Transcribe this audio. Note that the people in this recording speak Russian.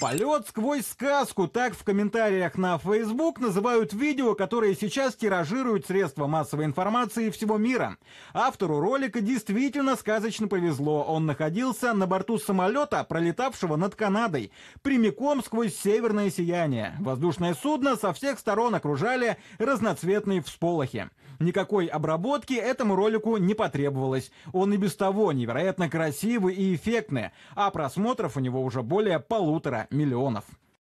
Полет сквозь сказку, так в комментариях на Facebook называют видео, которые сейчас тиражируют средства массовой информации всего мира. Автору ролика действительно сказочно повезло. Он находился на борту самолета, пролетавшего над Канадой, прямиком сквозь северное сияние. Воздушное судно со всех сторон окружали разноцветные всполохи. Никакой обработки этому ролику не потребовалось. Он и без того невероятно красивый и эффектный, а просмотров у него уже более полутора миллионов.